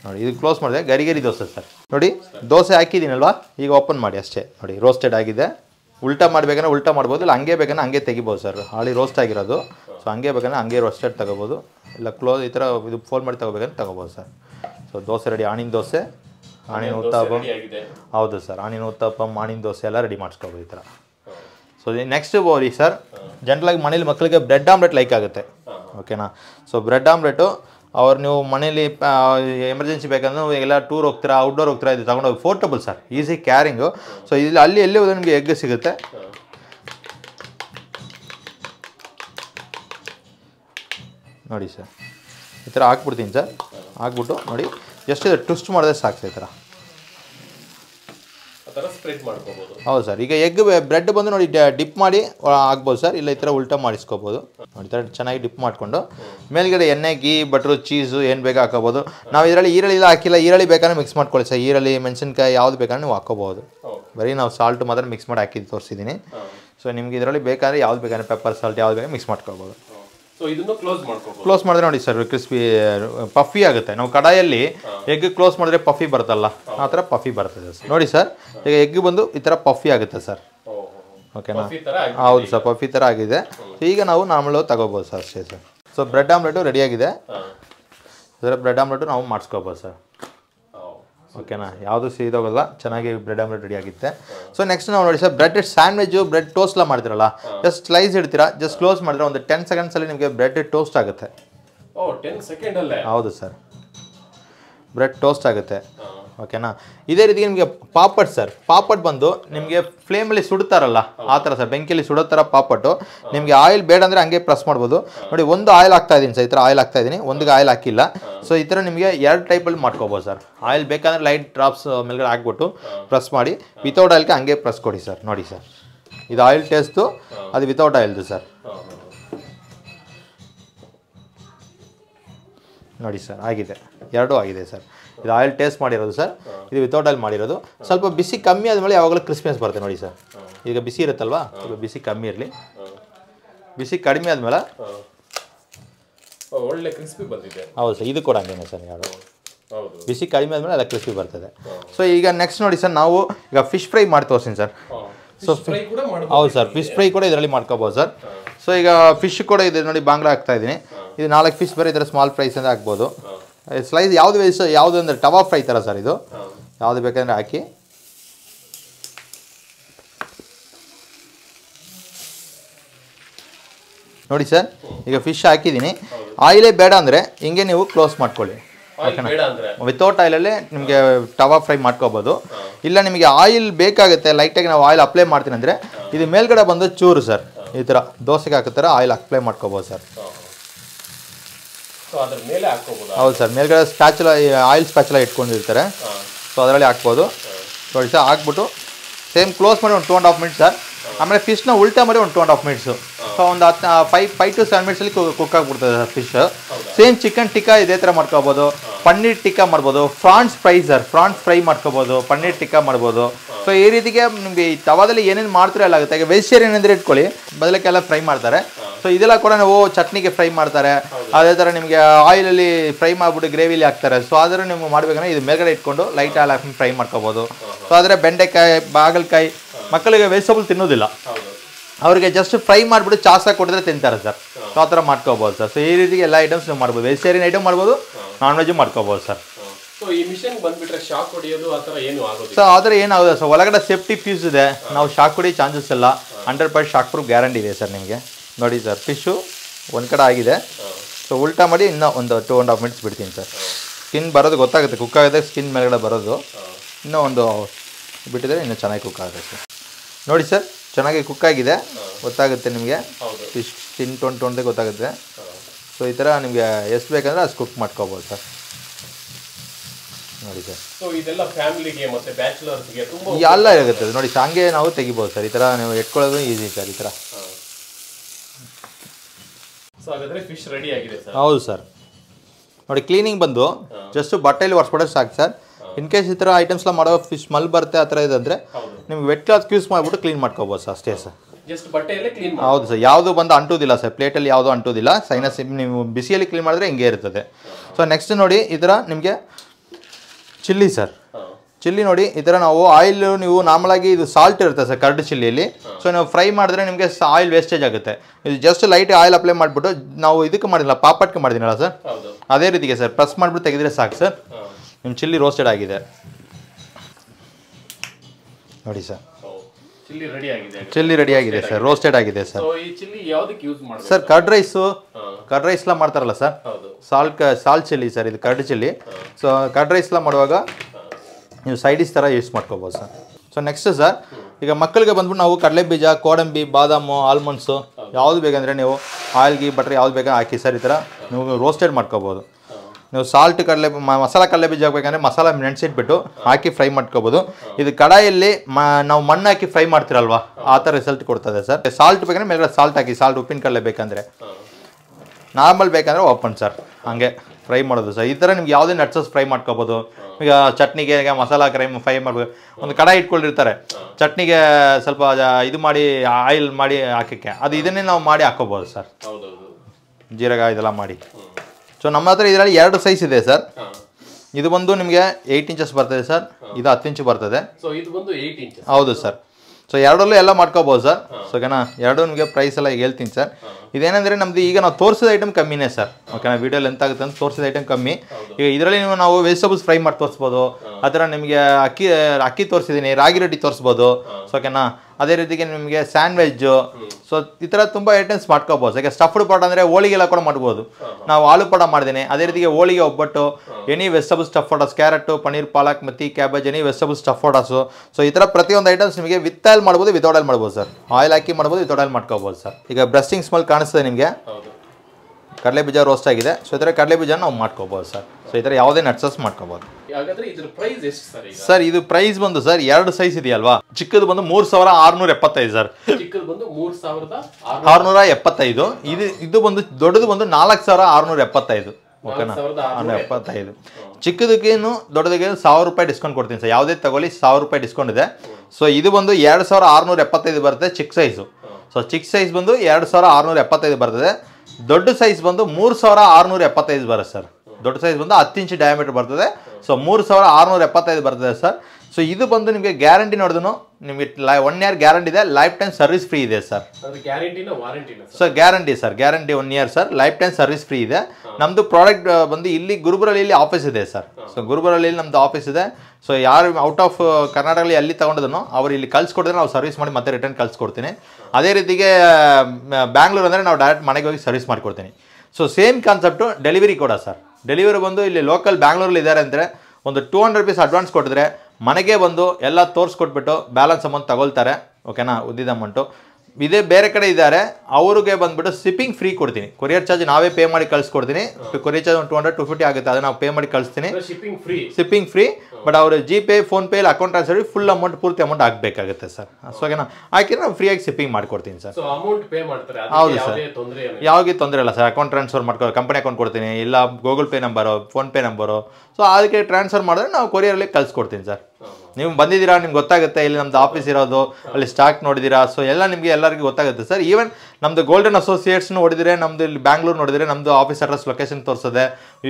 A: ನೋಡಿ ಇದು ಕ್ಲೋಸ್ ಮಾಡಿದ್ರೆ ಗರಿಗರಿ ದೋಸೆ ಸರ್ ನೋಡಿ ದೋಸೆ ಹಾಕಿದ್ದೀನಲ್ವಾ ಈಗ ಓಪನ್ ಮಾಡಿ ಅಷ್ಟೇ ನೋಡಿ ರೋಸ್ಟೆಡ್ ಆಗಿದೆ ಉಲ್ಟಾ ಮಾಡಬೇಕಂದ್ರೆ ಉಲ್ಟಾ ಮಾಡ್ಬೋದು ಇಲ್ಲ ಹಂಗೆ ಬೇಕಂದ್ರೆ ಹಂಗೆ ತೆಗಿಬೋದು ಸರ್ ಹಾಳಿ ರೋಸ್ಟ್ ಆಗಿರೋದು ಸೊ ಹಂಗೆ ಬೇಕಂದ್ರೆ ಹಂಗೆ ರೋಸ್ಟ್ ತಗೋಬೋದು ಇಲ್ಲ ಕ್ಲೋಸ್ ಈ ಥರ ಇದು ಫೋನ್ ಮಾಡಿ ತಗೋಬೇಕಂದ್ರೆ ತಗೋಬೋದು ಸರ್ ಸೊ ದೋಸೆ ರೆಡಿ ಆಣಿನ ದೋಸೆ ಆಣಿನ ಉತ್ತಪ್ಪಂ ಹೌದು ಸರ್ ಆಣಿನ ಉತ್ತಪ್ಪಂ ಆಣಿನ ದೋಸೆ ಎಲ್ಲ ರೆಡಿ ಮಾಡಿಸ್ಕೋಬೋದು ಈ ಥರ ಸೊ ನೆಕ್ಸ್ಟ್ ಬೋರಿ ಸರ್ ಜನ್ರಲಾಗಿ ಮನೇಲಿ ಮಕ್ಕಳಿಗೆ ಬ್ರೆಡ್ ಆಮ್ಲೆಟ್ ಲೈಕ್ ಆಗುತ್ತೆ ಓಕೆನಾ ಸೊ ಬ್ರೆಡ್ ಆಮ್ಲೆಟು ಅವ್ರು ನೀವು ಮನೇಲಿ ಎಮರ್ಜೆನ್ಸಿ ಬೇಕಂದ್ರೆ ಎಲ್ಲ ಟೂರ್ ಹೋಗ್ತೀರಾ ಔಟ್ಡೋರ್ ಹೋಗ್ತೀರಾ ಇದು ತಗೊಂಡೋಗಿ portable sir easy carrying so ಇಲ್ಲಿ ಅಲ್ಲಿ ಎಲ್ಲಿ ನಿಮಗೆ ಎಗ್ ಸಿಗುತ್ತೆ ನೋಡಿ ಸರ್ ಈ ಥರ ಹಾಕ್ಬಿಡ್ತೀನಿ ಸರ್ ಹಾಕ್ಬಿಟ್ಟು ನೋಡಿ ಜಸ್ಟ್ ಟ್ವಿಸ್ಟ್ ಮಾಡಿದ್ರೆ ಸಾಕು ಈ ಥರ ಹೌದು ಸರ್ ಈಗ ಎಗ್ ಬ್ರೆಡ್ ಬಂದು ನೋಡಿ ಡಿಪ್ ಮಾಡಿ ಹಾಕ್ಬೋದು ಸರ್ ಇಲ್ಲ ಈ ಥರ ಉಲ್ಟಾ ಮಾಡಿಸ್ಕೋಬೋದು ನೋಡಿ ಥರ ಚೆನ್ನಾಗಿ ಡಿಪ್ ಮಾಡಿಕೊಂಡು ಮೇಲ್ಗಡೆ ಎಣ್ಣೆ ಗೀ ಬಟ್ರು ಚೀಸು ಏನು ಬೇಕಾ ಹಾಕೋಬೋದು ನಾವು ಇದರಲ್ಲಿ ಈರಳಿ ಇಲ್ಲ ಹಾಕಿಲ್ಲ ಈರಳಿ ಬೇಕಾದ್ರೆ ಮಿಕ್ಸ್ ಮಾಡ್ಕೊಳ್ಳಿ ಸರ್ ಈರಳಿ ಮೆಣಸಿನ್ಕಾಯಿ ಯಾವ್ದು ಬೇಕಾದ್ರೆ ನೀವು ಹಾಕೋಬೋದು ಬರೀ ನಾವು ಸಾಲ್ಟ್ ಮಾತ್ರ ಮಿಕ್ಸ್ ಮಾಡಿ ಹಾಕಿದ್ದು ತೋರಿಸಿದ್ದೀನಿ ಸೊ ನಿಮ್ಗೆ ಇದರಲ್ಲಿ ಬೇಕಾದ್ರೆ ಯಾವ್ದು ಬೇಕಾದ್ರೆ ಪೆಪ್ಪರ್ ಸಾಲ್ಟ್ ಯಾವ್ದು ಬೇಕಾದ್ರೆ ಮಿಕ್ಸ್ ಮಾಡ್ಕೋಬೋದು ಕ್ಲೋಸ್ ಮಾಡಿದ್ರೆ ನೋಡಿ ಸರ್ ಕ್ರಿಸ್ಪಿ ಪಫಿ ಆಗುತ್ತೆ ನಾವು ಕಡಾಯಲ್ಲಿ ಎಗ್ ಕ್ಲೋಸ್ ಮಾಡಿದ್ರೆ ಪಫಿ ಬರುತ್ತಲ್ಲ ಆ ಥರ ಪಫಿ ಬರ್ತದೆ ಸರ್ ನೋಡಿ ಸರ್ ಈಗ ಎಗ್ ಬಂದು ಈ ಥರ ಪಫಿ ಆಗುತ್ತೆ ಸರ್ ಓಕೆನಾ ಹೌದು ಸರ್ ಪಫಿ ಥರ ಆಗಿದೆ ಈಗ ನಾವು ನಾರ್ಮಲ್ ತಗೋಬೋದು ಸರ್ ಅಷ್ಟೇ ಸರ್ ಸೊ ಬ್ರೆಡ್ ಆಮ್ಲೆಟು ರೆಡಿಯಾಗಿದೆ ಇದರ ಬ್ರೆಡ್ ಆಮ್ಲೆಟು ನಾವು ಮಾಡಿಸ್ಕೋಬೋದು ಸರ್ ಓಕೆನಾ ಯಾವುದು ಸೀದೋಗಲ್ಲ ಚೆನ್ನಾಗಿ ಬ್ರೆಡ್ ಆಮ್ಲೆಟ್ ರೆಡಿ ಆಗುತ್ತೆ ಸೊ ನೆಕ್ಸ್ಟ್ ನಾವು ನೋಡಿ ಸರ್ ಬ್ರೆಡ್ ಸ್ಯಾಂಡ್ವಿಜು ಬ್ರೆಡ್ ಎಲ್ಲ ಮಾಡ್ತಿರಲ್ಲ ಜಸ್ಟ್ ಸ್ಲೈಸ್ ಇಡ್ತೀರಾ ಜಸ್ಟ್ ಕ್ಲೋಸ್ ಮಾಡಿದ್ರೆ ಒಂದು ಟೆನ್ ಅಲ್ಲಿ ನಿಮಗೆ ಬ್ರೆಡ್ ಟೋಸ್ಟ್ ಆಗುತ್ತೆ ಹೌದು ಸರ್ ಬ್ರೆಡ್ ಟೋಸ್ಟ್ ಆಗುತ್ತೆ ಓಕೆನಾ ಇದೇ ರೀತಿ ನಿಮಗೆ ಪಾಪಟ್ ಸರ್ ಪಾಪಟ್ ಬಂದು ನಿಮಗೆ ಫ್ಲೇಮಲ್ಲಿ ಸುಡ್ತಾರಲ್ಲ ಆ ಥರ ಸರ್ ಬೆಂಕಿಯಲ್ಲಿ ಸುಡೋ ಥರ ಪಾಪಟ್ಟು ನಿಮಗೆ ಆಯಿಲ್ ಬೇಡ ಅಂದರೆ ಹಂಗೆ ಪ್ರೆಸ್ ಮಾಡ್ಬೋದು ನೋಡಿ ಒಂದು ಆಯಿಲ್ ಹಾಕ್ತಾ ಇದ್ದೀನಿ ಸರ್ ಈ ಥರ ಆಯಿಲ್ ಹಾಕ್ತಾ ಇದ್ದೀನಿ ಒಂದಿಗೆ ಆಯಿಲ್ ಹಾಕಿಲ್ಲ ಸೊ ಈ ಥರ ನಿಮಗೆ ಎರಡು ಟೈಪಲ್ಲಿ ಮಾಡ್ಕೋಬೋದು ಸರ್ ಆಯಿಲ್ ಬೇಕಂದರೆ ಲೈಟ್ ಡ್ರಾಪ್ಸ್ ಮೇಲ್ಗಡೆ ಹಾಕ್ಬಿಟ್ಟು ಪ್ರೆಸ್ ಮಾಡಿ ವಿತೌಟ್ ಆಯಿಲ್ಗೆ ಹಂಗೆ ಪ್ರೆಸ್ ಕೊಡಿ ಸರ್ ನೋಡಿ ಸರ್ ಇದು ಆಯಿಲ್ ಟೇಸ್ಟು ಅದು ವಿತೌಟ್ ಆಯಿಲ್ದು ಸರ್ ನೋಡಿ ಸರ್ ಆಗಿದೆ ಎರಡೂ ಆಗಿದೆ ಸರ್ ಇದು ಆಯಿಲ್ ಟೇಸ್ಟ್ ಮಾಡಿರೋದು ಸರ್ ಇದು ವಿತೌಟ್ ಆಯಿಲ್ ಮಾಡಿರೋದು ಸ್ವಲ್ಪ ಬಿಸಿ ಕಮ್ಮಿ ಆದಮೇಲೆ ಯಾವಾಗಲೂ ಕ್ರಿಸ್ಪಿನೆಸ್ ಬರುತ್ತೆ ನೋಡಿ ಸರ್ ಈಗ ಬಿಸಿ ಇರುತ್ತಲ್ವಾ ಸ್ವಲ್ಪ ಬಿಸಿ ಕಮ್ಮಿ ಇರಲಿ ಬಿಸಿ ಕಡಿಮೆ ಆದಮೇಲೆ ಒಳ್ಳೆ ಕ್ರಿಸ್ಪಿ ಬಂದಿದೆ ಹೌದು ಸರ್ ಇದು ಕೂಡ ಹಂಗೇನೆ ಸರ್ ಯಾರು ಬಿಸಿ ಕಡಿಮೆ ಆದಮೇಲೆ ಎಲ್ಲ ಕ್ರಿಸ್ಪಿ ಬರ್ತದೆ ಸೊ ಈಗ ನೆಕ್ಸ್ಟ್ ನೋಡಿ ಸರ್ ನಾವು ಈಗ ಫಿಶ್ ಫ್ರೈ ಮಾಡಿ ತೋರಿಸ್ತೀನಿ ಸರ್ ಸೊ ಹೌದು ಸರ್ ಫಿಶ್ ಫ್ರೈ ಕೂಡ ಇದರಲ್ಲಿ ಮಾಡ್ಕೋಬೋದು ಸರ್ ಸೊ ಈಗ ಫಿಶ್ ಕೂಡ ಇದೆ ನೋಡಿ ಬಾಂಗ್ಲಾ ಹಾಕ್ತಾ ಇದ್ದೀನಿ ಇದು ನಾಲ್ಕು ಫಿಶ್ ಬರೀ ಇದರ ಸ್ಮಾಲ್ ಪ್ರೈಸ್ ಅಂತ ಹಾಕ್ಬೋದು ಸ್ಲೈಸ್ ಯಾವುದು ವಯಸ್ಸು ಯಾವುದು ಅಂದರೆ ಟವಾ ಫ್ರೈ ಥರ ಸರ್ ಇದು ಯಾವುದು ಬೇಕಂದರೆ ಹಾಕಿ ನೋಡಿ ಸರ್ ಈಗ ಫಿಶ್ ಹಾಕಿದ್ದೀನಿ ಆಯಿಲೇ ಬೇಡ ಅಂದರೆ ಹಿಂಗೆ ನೀವು ಕ್ಲೋಸ್ ಮಾಡ್ಕೊಳ್ಳಿ ವಿತೌಟ್ ಆಯಿಲಲ್ಲೇ ನಿಮಗೆ ಟವ ಫ್ರೈ ಮಾಡ್ಕೋಬೋದು ಇಲ್ಲ ನಿಮಗೆ ಆಯಿಲ್ ಬೇಕಾಗುತ್ತೆ ಲೈಟಾಗಿ ನಾವು ಆಯಿಲ್ ಅಪ್ಲೈ ಮಾಡ್ತೀನಿ ಅಂದರೆ ಇದು ಮೇಲ್ಗಡೆ ಬಂದು ಚೂರು ಸರ್ ಈ ಥರ ದೋಸೆಗೆ ಹಾಕೋ ಥರ ಆಯಿಲ್ ಅಪ್ಲೈ ಮಾಡ್ಕೋಬೋದು ಸರ್ ಹೌದು ಸರ್ ಮೇಲ್ಗಡೆ ಸ್ಪ್ಯಾಚುಲ ಆಯಿಲ್ ಸ್ಪ್ಯಾಚುಲ ಇಟ್ಕೊಂಡಿರ್ತಾರೆ ಸೊ ಅದರಲ್ಲಿ ಹಾಕ್ಬೋದು ನೋಡಿ ಸರ್ ಹಾಕ್ಬಿಟ್ಟು ಸೇಮ್ ಕ್ಲೋಸ್ ಮಾಡಿ ಒಂದು two and half minutes sir ಆಮೇಲೆ ಫಿಶ್ನ ಉಲ್ಟಾ ಮಾಡಿ ಒಂದು two and half minutes so ಒಂದು ಹತ್ತು ಫೈ ಫೈವ್ ಟು ಸೆವೆನ್ ಮಿನಿಟ್ಸಲ್ಲಿ ಕುಕ್ ಆಗಿಬಿಡ್ತದೆ sir fish same chicken tikka ಇದೇ ಥರ ಮಾಡ್ಕೋಬೋದು ಪನ್ನೀರ್ ಟಿಕ್ಕಾ ಮಾಡ್ಬೋದು French fry sir French fry ಮಾಡ್ಕೋಬೋದು ಪನ್ನೀರ್ ಟಿಕ್ಕಾ ಮಾಡ್ಬೋದು ಸೊ ಈ ರೀತಿಗೆ ನಿಮಗೆ ಈ ತವಾದಲ್ಲಿ ಏನೇನು ಮಾಡ್ತಾರೆ ಎಲ್ಲ ಆಗುತ್ತೆ ಈಗ ವೆಜಿಟೇರಿಯನ್ ಅಂದರೆ ಇಟ್ಕೊಳ್ಳಿ ಬದಲಕ್ಕೆಲ್ಲ ಫ್ರೈ ಮಾಡ್ತಾರೆ ಸೊ ಇದೆಲ್ಲ ಕೂಡ ನಾವು ಚಟ್ನಿಗೆ ಫ್ರೈ ಮಾಡ್ತಾರೆ ಅದೇ ಥರ ನಿಮಗೆ ಆಯಿಲಲ್ಲಿ ಫ್ರೈ ಮಾಡಿಬಿಟ್ಟು ಗ್ರೇವಿಲಿ ಹಾಕ್ತಾರೆ ಸೊ ಆದರೆ ನಿಮ್ಗೆ ಮಾಡಬೇಕಂದ್ರೆ ಇದು ಮೇಲ್ಗಡೆ ಇಟ್ಕೊಂಡು ಲೈಟ್ ಆಲ್ ಹಾಕಿ ಫ್ರೈ ಮಾಡ್ಕೋಬೋದು ಸೊ ಆದರೆ ಬೆಂಡೆಕಾಯಿ ಬಾಗಲಕಾಯಿ ಮಕ್ಕಳಿಗೆ ವೆಜಿಟೇಬಲ್ ತಿನ್ನೋದಿಲ್ಲ ಅವರಿಗೆ ಜಸ್ಟ್ ಫ್ರೈ ಮಾಡಿಬಿಟ್ಟು ಚಾಸ ಕೊಡಿದ್ರೆ ತಿಂತಾರೆ ಸರ್ ಸೊ ಆ ಥರ ಮಾಡ್ಕೋಬೋದು ಸರ್ ಸೊ ಈ ರೀತಿ ಎಲ್ಲ ಐಟಮ್ಸ್ ನೀವು ಮಾಡ್ಬೋದು ವೆಜಿಟೇರಿಯನ್ ಐಟಮ್ ಮಾಡ್ಬೋದು ನಾನ್ ವೆಜ್ ಮಾಡ್ಕೋಬೋದು ಸರ್ ಸೊ ಆದರೆ ಏನಾಗುತ್ತೆ ಸರ್ ಒಳಗಡೆ ಸೇಫ್ಟಿ ಫ್ಯೂಸ್ ಇದೆ ನಾವು ಶಾಕ್ ಕೊಡಿ ಚಾನ್ಸಸ್ ಇಲ್ಲ hundred percent shock proof guarantee ಇದೆ ಸರ್ ನಿಮಗೆ ನೋಡಿ ಸರ್ ಫಿಶು ಒಂದು ಕಡೆ ಆಗಿದೆ ಸೊ ಉಲ್ಟಾ ಮಾಡಿ ಇನ್ನೂ ಒಂದು ಟೂ ಆ್ಯಂಡ್ ಹಾಫ್ ಮಿನಿಟ್ಸ್ ಬಿಡ್ತೀನಿ ಸರ್ ಸ್ಕಿನ್ ಬರೋದು ಗೊತ್ತಾಗುತ್ತೆ ಕುಕ್ ಆಗಿದೆ ಸ್ಕಿನ್ ಮೇಲ್ಗಡೆ ಬರೋದು ಇನ್ನೂ ಒಂದು ಬಿಟ್ಟಿದ್ರೆ ಇನ್ನೂ ಚೆನ್ನಾಗಿ ಕುಕ್ ಆಗುತ್ತೆ ಸರ್ ನೋಡಿ ಸರ್ ಚೆನ್ನಾಗಿ ಕುಕ್ ಆಗಿದೆ ಗೊತ್ತಾಗುತ್ತೆ ನಿಮಗೆ ಸ್ಕಿನ್ ಟೊಂಡ್ ಟೊಂಡ್ದೆ ಗೊತ್ತಾಗುತ್ತೆ ಸೊ ಈ ಥರ ನಿಮಗೆ ಎಷ್ಟು ಬೇಕಂದ್ರೆ ಅಷ್ಟು ಕುಕ್ ಮಾಡ್ಕೋಬೋದು ಸರ್ ನೋಡಿ ಸರ್ ಇದೆಲ್ಲ ಫ್ಯಾಮಿಲಿಗೆ ಮತ್ತೆ ಎಲ್ಲ ಇರುತ್ತೆ ನೋಡಿ ಸಾಂಗೆ ನಾವು ತೆಗಿಬೋದು ಸರ್ ಈ ಥರ ನೀವು ಎಟ್ಕೊಳ್ಳೋದು ಈಸಿ ಸರ್ ಈ ಥರ ಫಿಶ್ ರೆಡಿ ಆಗಿದೆ ಹೌದು ಸರ್ ನೋಡಿ ಕ್ಲೀನಿಂಗ್ ಬಂದು ಜಸ್ಟ್ ಬಟ್ಟೆಯಲ್ಲಿ ಒರೆಸ್ಬಿಡೋದು ಸಾಕು ಸರ್ ಇನ್ ಕೇಸ್ ಈ ಥರ ಐಟಮ್ಸ್ ಎಲ್ಲ ಮಾಡೋ ಫಿಶ್ ಮಲ್ ಬರುತ್ತೆ ಆ ಥರ ಅಂದರೆ ನಿಮ್ಗೆ ವೆಟ್ ಕ್ಲಾತ್ ಯೂಸ್ ಮಾಡಿಬಿಟ್ಟು ಕ್ಲೀನ್ ಮಾಡ್ಕೋಬೋದು ಸರ್ ಅಷ್ಟೇ ಸರ್ ಜಸ್ಟ್ ಬಟ್ಟೆಯಲ್ಲೇ ಕ್ಲೀನ್ ಹೌದು ಸರ್ ಯಾವುದು ಬಂದು ಅಂಟೋದಿಲ್ಲ ಸರ್ ಪ್ಲೇಟಲ್ಲಿ ಯಾವುದು ಅಂಟೋದಿಲ್ಲ ಸೈನಸ್ ನೀವು ಬಿಸಿಯಲ್ಲಿ ಕ್ಲೀನ್ ಮಾಡಿದ್ರೆ ಹಿಂಗೆ ಇರ್ತದೆ ಸೊ ನೆಕ್ಸ್ಟ್ ನೋಡಿ ಈ ನಿಮಗೆ ಚಿಲ್ಲಿ ಸರ್ ಚಿಲ್ಲಿ ನೋಡಿ ಈ ಥರ ನಾವು ಆಯಿಲ್ ನೀವು ಆಗಿ ಇದು ಸಾಲ್ಟ್ ಇರುತ್ತೆ ಸರ್ ಕರ್ಡ್ ಚಿಲ್ಲಿಯಲ್ಲಿ ಸೊ ನಾವು ಫ್ರೈ ಮಾಡಿದ್ರೆ ನಿಮಗೆ ಆಯಿಲ್ ವೇಸ್ಟೇಜ್ ಆಗುತ್ತೆ ಇದು ಜಸ್ಟ್ ಲೈಟ್ ಆಯಿಲ್ ಅಪ್ಲೈ ಮಾಡಿಬಿಟ್ಟು ನಾವು ಇದಕ್ಕೆ ಮಾಡಿದ್ನಲ್ಲ ಪಾಪಟ್ಗೆ ಮಾಡಿದ್ದೀನಲ್ಲ ಸರ್ ಅದೇ ರೀತಿಗೆ ಸರ್ ಪ್ರೆಸ್ ಮಾಡಿಬಿಟ್ಟು ತೆಗೆದ್ರೆ ಸಾಕು ಸರ್ ನಿಮ್ಮ ಚಿಲ್ಲಿ ರೋಸ್ಟೆಡ್ ಆಗಿದೆ ನೋಡಿ ಸರ್ ಚಿಲ್ಲಿ ರೆಡಿ ಆಗಿದೆ ಸರ್ ರೋಸ್ಟೆಡ್ ಆಗಿದೆ sir sir curd rice curd rice ಎಲ್ಲ ಮಾಡ್ತಾರಲ್ಲ sir salt salt chilli sir ಇದು curd chilli so curd rice ಎಲ್ಲ ಮಾಡುವಾಗ ನೀವು ಸೈಡಿಸ್ ಥರ ಯೂಸ್ ಮಾಡ್ಕೋಬೋದು ಸರ್ ಸೊ ನೆಕ್ಸ್ಟ್ ಸರ್ ಈಗ ಮಕ್ಕಳಿಗೆ ಬಂದ್ಬಿಟ್ಟು ನಾವು ಕಡಲೆ ಬೀಜ ಕೋಡಂಬಿ ಬಾದಾಮು ಆಲ್ಮಂಡ್ಸು ಯಾವುದು ಬೇಕಂದರೆ ನೀವು ಆಯಿಲ್ಗೆ ಬಟ್ರೆ ಯಾವ್ದು ಬೇಕಾ ಹಾಕಿ ಸರ್ ಈ ಥರ ನೀವು ರೋಸ್ಟೆಡ್ ಮಾಡ್ಕೋಬೋದು ನೀವು ಸಾಲ್ಟ್ ಕಡಲೆ ಮಸಾಲ ಕಡಲೆ ಬೀಜ ಹಾಕಬೇಕಂದ್ರೆ ಮಸಾಲ ನೆನೆಸಿಟ್ಬಿಟ್ಟು ಹಾಕಿ ಫ್ರೈ ಮಾಡ್ಕೋಬೋದು ಇದು ಕಡಾಯಲ್ಲಿ ಮ ನಾವು ಮಣ್ಣು ಹಾಕಿ ಫ್ರೈ ಮಾಡ್ತಿರಲ್ವಾ ಆ ಥರ ರಿಸಲ್ಟ್ ಕೊಡ್ತದೆ ಸರ್ ಸಾಲ್ಟ್ ಬೇಕಂದ್ರೆ ಮೇಲೆ ಸಾಲ್ಟ್ ಹಾಕಿ ಸಾಲ್ಟ್ ಉಪ್ಪಿನ ಕಡಲೆ ಬೇಕಂದರೆ ನಾರ್ಮಲ್ ಬೇಕಂದ್ರೆ ಓಪನ್ ಸರ್ ಹಾಗೆ ಫ್ರೈ ಮಾಡೋದು ಸರ್ ಈ ಥರ ನಿಮ್ಗೆ ಯಾವುದೇ ನಟ್ಸಸ್ ಫ್ರೈ ಮಾಡ್ಕೋಬೋದು ಈಗ ಚಟ್ನಿಗೆ ಈಗ ಮಸಾಲ ಫ್ರೈ ಫ್ರೈ ಮಾಡ್ಬೋದು ಒಂದು ಕಡಾಯಿ ಇಟ್ಕೊಂಡಿರ್ತಾರೆ ಚಟ್ನಿಗೆ ಸ್ವಲ್ಪ ಇದು ಮಾಡಿ ಆಯಿಲ್ ಮಾಡಿ ಹಾಕೋಕ್ಕೆ ಅದು ಇದನ್ನೇ ನಾವು ಮಾಡಿ ಹಾಕೋಬೋದು ಸರ್ ಜೀರಗ ಇದೆಲ್ಲ ಮಾಡಿ ಸೊ ನಮ್ಮ ಹತ್ರ ಇದರಲ್ಲಿ ಎರಡು ಸೈಜ್ ಇದೆ ಸರ್ ಇದು ಬಂದು ನಿಮಗೆ ಏಯ್ಟ್ ಇಂಚಸ್ ಬರ್ತದೆ ಸರ್ ಇದು ಹತ್ತು ಇಂಚ್ ಬರ್ತದೆ ಹೌದು ಸರ್ ಸೊ ಎರಡಲ್ಲೂ ಎಲ್ಲ ಮಾಡ್ಕೋಬೋದು ಸರ್ ಓಕೆನಾ ಎರಡು ನಿಮಗೆ ಪ್ರೈಸ್ ಎಲ್ಲ ಹೇಳ್ತೀನಿ ಸರ್ ಇದೇನೆಂದರೆ ನಮ್ದು ಈಗ ನಾವು ತೋರಿಸಿದ ಐಟಮ್ ಕಮ್ಮಿನೇ ಸರ್ ಓಕೆನಾ ವೀಡಿಯೋಲಿ ಎಂತ ಆಗುತ್ತೆ ಅಂತ ತೋರಿಸಿದ ಐಟಮ್ ಕಮ್ಮಿ ಈಗ ಇದರಲ್ಲಿ ನೀವು ನಾವು ವೆಜಿಟೇಬಲ್ಸ್ ಫ್ರೈ ಮಾಡಿ ತೋರಿಸ್ಬೋದು ಆ ಥರ ನಿಮಗೆ ಅಕ್ಕಿ ಅಕ್ಕಿ ತೋರಿಸಿದ್ದೀನಿ ರಾಗಿ ರೊಟ್ಟಿ ತೋರಿಸ್ಬೋದು ಓಕೆನಾ ಅದೇ ರೀತಿಗೆ ನಿಮಗೆ ಸ್ಯಾಂಡ್ವಿಜ್ಜು ಸೊ ಈ ಥರ ತುಂಬ ಐಟಮ್ಸ್ ಮಾಡ್ಕೋಬೋದು ಯಾಕೆ ಸ್ಟಫ್ಡ್ ಪಾಟ್ ಅಂದರೆ ಹೋಳಿಗೆಲ್ಲ ಕೂಡ ಮಾಡ್ಬೋದು ನಾವು ಆಲೂ ಪಾಟ ಮಾಡಿದ್ದೀನಿ ಅದೇ ರೀತಿಗೆ ಹೋಳಿಗೆ ಒಬ್ಬಟ್ಟು any vegetable stuff orders carrot paneer palak ಮತ್ತು cabbage any vegetable stuff so ಈ ಥರ ಪ್ರತಿಯೊಂದು ಐಟಮ್ಸ್ ನಿಮಗೆ ವಿತ್ ಆಯಿಲ್ ಮಾಡ್ಬೋದು ವಿತೌಟ್ ಆಯಿಲ್ ಮಾಡ್ಬೋದು ಸರ್ ಆಯಿಲ್ ಹಾಕಿ ಮಾಡ್ಬೋದು ವಿತೌಟ್ ಆಯಿಲ್ ಮಾಡ್ಕೋಬೋದು ಸರ್ ಈಗ ಬ್ರಸ್ಟಿಂಗ್ ಸ್ಮೆಲ್ ಕಾಣಿಸ್ತದೆ ನಿಮಗೆ ಕಡಲೆ ಬೀಜ ರೋಸ್ಟ್ ಆಗಿದೆ ಸೊ ಈ ಥರ ಕಡಲೆ ಬೀಜ ನಾವು ಮಾಡ್ಕೋಬೋದು ಸರ್ ಸೊ ಈ ಥರ ಯಾವುದೇ ನಟ್ಸಸ್ ಮಾಡ್ಕೋಬಹುದು ಸರ್ ಇದು ಪ್ರೈಸ್ ಬಂದು ಸರ್ ಎರಡು ಸೈಜ್ ಇದೆಯಲ್ವಾ ಚಿಕ್ಕದು ಬಂದು ಮೂರು ಸಾವಿರ ಆರ್ನೂರ ಎಪ್ಪತ್ತೈದು ಸರ್ ಆರ್ನೂರ ಎಪ್ಪತ್ತೈದು ಇದು ಇದು ಬಂದು ದೊಡ್ಡದು ಬಂದು ನಾಲ್ಕು ಸಾವಿರ ಆರ್ನೂರ ಎಪ್ಪತ್ತೈದು ಓಕೆನಾ ಎಪ್ಪತ್ತೈದು ಚಿಕ್ಕದಕ್ಕೇನು ದೊಡ್ಡದಕ್ಕೆ ಸಾವಿರ ರೂಪಾಯಿ ಡಿಸ್ಕೌಂಟ್ ಕೊಡ್ತೀನಿ ಸರ್ ಯಾವುದೇ ತಗೊಳ್ಳಿ ಸಾವಿರ ರೂಪಾಯಿ ಡಿಸ್ಕೌಂಟ್ ಇದೆ ಸೊ ಇದು ಬಂದು ಎರಡು ಸಾವಿರ ಆರ್ನೂರ ಎಪ್ಪತ್ತೈದು ಬರುತ್ತೆ ಚಿಕ್ಕ ಸೈಜು ಸೊ ಚಿಕ್ಕ ಸೈಜ್ ಬಂದು ಎರಡು ಸಾವಿರ ಆರ್ನೂರ ಎಪ್ಪತ್ತೈದು ಬರ್ತದೆ ದೊಡ್ಡ ಸೈಜ್ ಬಂದು ಮೂರು ಸಾವಿರ ಆರ್ನೂರ ಎಪ್ಪತ್ತೈದು ಬರುತ್ತೆ ಸರ್ ದೊಡ್ಡ ಸೈಜ್ ಬಂದು ಹತ್ತು ಇಂಚು ಡಯಾಮೀಟರ್ ಬರ್ತದೆ ಸೊ ಮೂರು ಸಾವಿರ ಆರುನೂರ ಎಪ್ಪತ್ತೈದು ಬರ್ತದೆ ಸರ್ ಸೊ ಇದು ಬಂದು ನಿಮಗೆ ಗ್ಯಾರಂಟಿ ನೋಡಿದ್ರು ನಿಮಗೆ ಲೈ ಒನ್ ಇಯರ್ ಗ್ಯಾರಂಟಿ ಇದೆ ಲೈಫ್ ಟೈಮ್ ಸರ್ವಿಸ್ ಫ್ರೀ ಇದೆ sir sir guarantee sir guarantee one year sir lifetime service free ಇದೆ ನಮ್ಮದು ಪ್ರಾಡಕ್ಟ್ ಬಂದು ಇಲ್ಲಿ ಇಲ್ಲಿ ಆಫೀಸ್ ಇದೆ ಸರ್ ಸೊ ಗುರುಬರಲ್ಲಿ ನಮ್ಮದು ಆಫೀಸ್ ಇದೆ ಸೊ ಯಾರು ಔಟ್ ಆಫ್ ಕರ್ನಾಟಕದಲ್ಲಿ ಎಲ್ಲಿ ತಗೊಂಡಿದ್ರು ಅವ್ರು ಇಲ್ಲಿ ಕಳ್ಸಿಕೊಡಿದ್ರೆ ನಾವು ಸರ್ವಿಸ್ ಮಾಡಿ ಮತ್ತೆ ರಿಟರ್ನ್ ಕಳ್ಸಿಕೊಡ್ತೀನಿ ಅದೇ ರೀತಿಗೆ ಬ್ಯಾಂಗ್ಳೂರ್ ಅಂದರೆ ನಾವು ಡೈರೆಕ್ಟ್ ಮನೆಗೆ ಹೋಗಿ ಸರ್ವಿಸ್ ಮಾಡಿಕೊಡ್ತೀನಿ ಸೊ ಸೇಮ್ ಕಾನ್ಸೆಪ್ಟು ಡೆಲಿವರಿ ಕೂಡ ಸರ್ ಡೆಲಿವರಿ ಬಂದು ಇಲ್ಲಿ ಲೋಕಲ್ ಬ್ಯಾಂಗ್ಳೂರಲ್ಲಿ ಇದ್ದಾರೆ ಅಂದರೆ ಒಂದು ಟೂ ಹಂಡ್ರೆಡ್ ರುಪೀಸ್ ಅಡ್ವಾನ್ಸ್ ಕೊಟ್ಟಿದ್ರೆ ಮನೆಗೆ ಬಂದು ಎಲ್ಲ ತೋರಿಸ್ಕೊಟ್ಬಿಟ್ಟು ಬ್ಯಾಲೆನ್ಸ್ ಅಮೌಂಟ್ ತಗೊಳ್ತಾರೆ ಓಕೆನಾ ಉದ್ದಿದ ಅಮೌಂಟು ಇದೇ ಬೇರೆ ಕಡೆ ಇದ್ದಾರೆ ಅವ್ರಿಗೆ ಬಂದುಬಿಟ್ಟು ಸಿಪ್ಪಿಂಗ್ ಫ್ರೀ ಕೊಡ್ತೀನಿ ಕೊರಿಯರ್ ಚಾರ್ಜ್ ನಾವೇ ಪೇ ಮಾಡಿ ಕಳಿಸ್ಕೊಡ್ತೀನಿ ಕೊರಿಯರ್ ಚಾರ್ಜ್ ಒಂದು ಟೂ ಹಂಡ್ರೆಡ್ ಟು ಫಿಫ್ಟಿ ಆಗುತ್ತೆ ಅದನ್ನು ನಾವು ಪೇ ಮಾಡಿ ಕಳಿಸ್ತೀನಿ shipping free shipping free but ಅವರು ಜಿ ಪೇ ಫೋನ್ಪೇ ಇಲ್ಲ ಅಕೌಂಟ್ ಟ್ರಾನ್ಸ್ಫರ್ ಫುಲ್ ಅಮೌಂಟ್ ಪೂರ್ತಿ ಅಮೌಂಟ್ ಆಗಬೇಕಾಗುತ್ತೆ ಸರ್ ಸೊಗೇನಾ ಹಾಕಿದ್ರೆ ನಾವು ಫ್ರೀಯಾಗಿ ಶಿಪ್ಪಿಂಗ್ ಮಾಡ್ಕೊಡ್ತೀನಿ ಸರ್ ಅಮೌಂಟ್ ಪೇ ಮಾಡ್ತಾರೆ ಹೌದು ಸರ್ ಯಾವುದೇ ತೊಂದರೆ ಇಲ್ಲ ಸರ್ ಅಕೌಂಟ್ ಟ್ರಾನ್ಸ್ಫರ್ ಮಾಡ್ಕೊ ಕಂಪನಿ ಅಕೌಂಟ್ ಕೊಡ್ತೀನಿ ಇಲ್ಲ Google Pay number PhonePe number so ಅದಕ್ಕೆ ಟ್ರಾನ್ಸ್ಫರ್ ಮಾಡಿದ್ರೆ ನಾವು ಕೊರಿಯರ್ಲಿ ಕಳ್ಸಿಕೊಡ್ತೀನಿ ಸರ್ ನೀವು ಬಂದಿದ್ದೀರಾ ನಿಮ್ಗೆ ಗೊತ್ತಾಗುತ್ತೆ ಇಲ್ಲಿ ನಮ್ಮದು ಆಫೀಸ್ ಇರೋದು ಅಲ್ಲಿ ಸ್ಟಾಕ್ ನೋಡಿದೀರಾ ಸೊ ಎಲ್ಲ ನಿಮಗೆ ಎಲ್ಲರಿಗೂ ಗೊತ್ತಾಗುತ್ತೆ ಸರ್ ಈವನ್ ನಮ್ದು ಗೋಲ್ಡನ್ ಅಸೋಸಿಯೇಟ್ಸ್ ನೋಡಿದರೆ ನಮ್ಮದು ಇಲ್ಲಿ ಬ್ಯಾಂಗ್ಳೂರು ನೋಡಿದರೆ ನಮ್ದು ಆಫೀಸ್ ಅಡ್ರೆಸ್ ಲೊಕೇಶನ್ ತೋರಿಸದೆ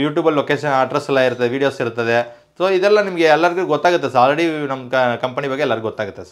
A: ಯೂಟ್ಯೂಬಲ್ಲಿ ಲೊಕೇಶನ್ ಅಡ್ರೆಸ್ ಎಲ್ಲ ಇರ್ತದೆ ವೀಡಿಯೋಸ್ ಇರ್ತದೆ ಸೊ ಇದೆಲ್ಲ ನಿಮಗೆ ಎಲ್ಲರಿಗೂ ಗೊತ್ತಾಗುತ್ತೆ ಸರ್ ಆಲ್ರೆಡಿ ನಮ್ಮ ಕಂಪನಿ ಬಗ್ಗೆ ಎಲ್ಲರಿಗೂ ಗೊತ್ತಾಗುತ್ತೆ ಸರ್